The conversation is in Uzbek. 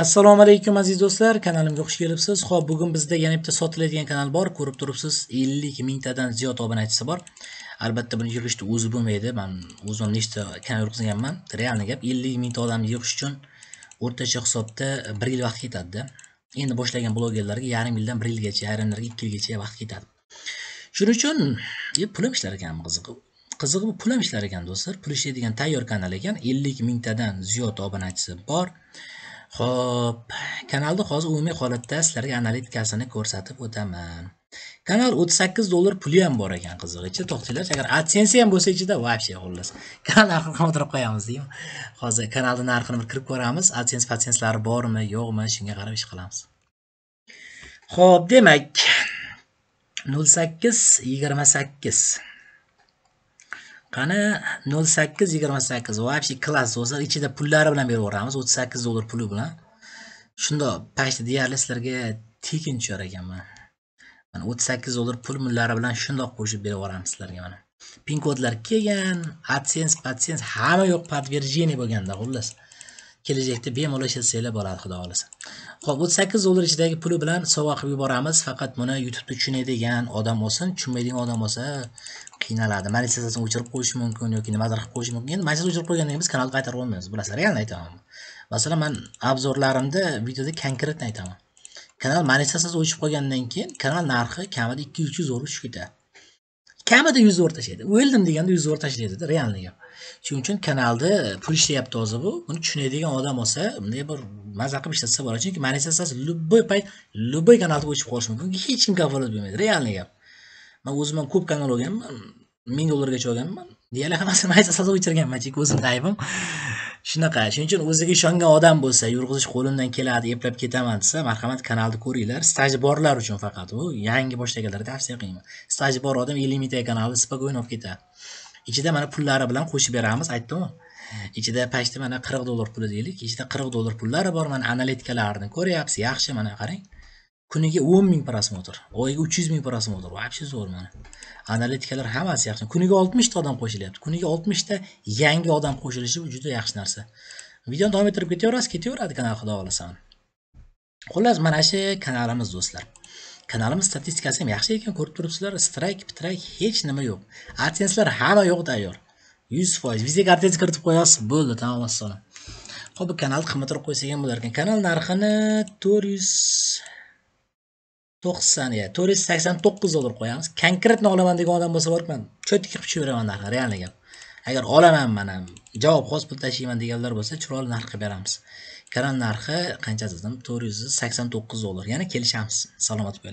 assalomu alaykum aziz do'stlar kanalimga xush kelibsiz ho'p bugun bizda yana bitta sotiladigan kanal bor ko'rib turibsiz ellik mingtadan ziyod obunachisi bor albatta buni yig'ishni o'zi bo'lmaydi man o'zim nechta kanal yurgizganman realni gap ellik mingta odamni yig'ish uchun o'rtacha hisobda bir yil vaqt ketadida endi boshlagan blogerlarga yarim yildan bir yilgacha ayrimlarga ikki yilgacha vaqt ketadi shuning uchun e, pul ham ishlar ekan qiziq qizig'i bu pul ham ishlar ekan do'stlar pul ishlaydigan tayyor kanal ekan ellik mingtadan ziyod obunachisi bor Xo'p, kanalda hozir umumiy holatda sizlarga analitikasini ko'rsatib o'taman. Kanal 38 dollar puli ham bor ekan qiziq. Ichi to'xtinglar, agar AdSense ham bo'lsa ichida vobshe xullas. Kanal narxini qondirib qo'yamiz deymi? Hozir kanalning narxini bir kirib ko'ramiz. AdSense patsenslari bormi, yo'qmi, shunga qarab ish qilamiz. Xo'p, demak 08 28 qani nol sakkiz yigirma sakkiz вообще klass bo'lsa ichida pullari bilan berib yuboramiz o'ttiz sakkiz dollar puli bilan shundoq почти deyarli sizlarga tekin tushar ekanman mana o'ttiz sakkiz dollar pul mullari bilan shundoq qo'shib berib yuboramiz sizlarga mana pin kodlar kelgan adsense patsense hamma yo'q подтверждение bo'lganda xullas kelajakda bemalol ishlatsanglar bo'ladi xudo xohlasa ho'p o'ttiz sakkiz dollar ichidagi puli bilan sovg'a qilib yuboramiz faqat buni youtubeda tushunadigan odam bo'lsin tushunmaydigan odam bo'lsa qiynaladi monetizatsiyani o'chirib qo'yish mumkin yoki nimadir qilib qo'yish mumkin endi monetizatsiya o'chirib qo'ygandan keyin biz kanalni qaytarib olmaymiz bilasizlar realni aytaman masalan man obzorlarimda videoda konkretni aytaman kanal monetizatsiyasi o'chib qolgandan keyin kanal narxi kamida ikki uch yuz dollar tushib ketadi kamida yuz dollar tashlaydi o'ldim deganda yuz dollar tashlaydida realni gap shuning uchun kanalni pul ishlayapti hozir bu buni tushunadigan odam olsa bunday bir mazza qilib ishlatsa bo'ladi chunki monetizatsiyasi любой payt любой kanalga o'chib qolishi mumkin hech kim kafolat bermaydi realni gap man o'zim ham ko'p kanal olganman ming dollargacha olganman deyarli hammasini maysa sotib chunki o'zimni aybim shunaqa shuning uchun o'ziga ishongan odam bo'lsa yurg'izish qo'limdan keladi eplab ketaman desa marhamat kanalni ko'ringlar staji borlar uchun faqat u yangi boshlaganlarga tavsiya qilaman staji bor odam ellik mingta kanalni спокойно olib ketadi ichida mana pullari bilan qo'shib beramiz aytdimu ichida pashti mana qirq dollar puli deylik ichida qirq dollar pullari bor mana analitikalarni ko'ryapsiz yaxshi mana qarang kuniga o'n ming prosmotr oyiga uch yuz ming prosmotr вообще zo'r mana analitikalar hammasi yaxshi kuniga oltmishta odam qo'shilyapti kuniga oltmishta yangi odam qo'shilishi bu juda yaxshi narsa videoni davom ettirib ketaverasiz ketaveradi kanal xudo xohlasa xullas mana shu kanalimiz do'stlar kanalimiz statistikasi ham yaxshi ekan ko'rib turibsizlar strayk pitrayk hech nima yo'q adsenslar hamma yo'q tayyor yuz foiz vizega adsense kiritib qo'yasiz bo'ldi tamom assalom ho'p kanalni qimmatroq qo'ysak ham bo'lar ekan kanal narxini to'rt yuz to'qson to'rt yuz sakson to'qqiz dollar qo'yamiz konkretni olaman degan odam bo'lsa boribman cho'tga qilib tushiraveraman narxni realniy gap agar olaman man ham javob hoz pul tashiyman deganlar bo'lsa chiroyli narx qilib beramiz kanal narxi qancha dedim to'rt yuz sakson to'qqiz dollar ya'ni kelishamiz salomat bo'ling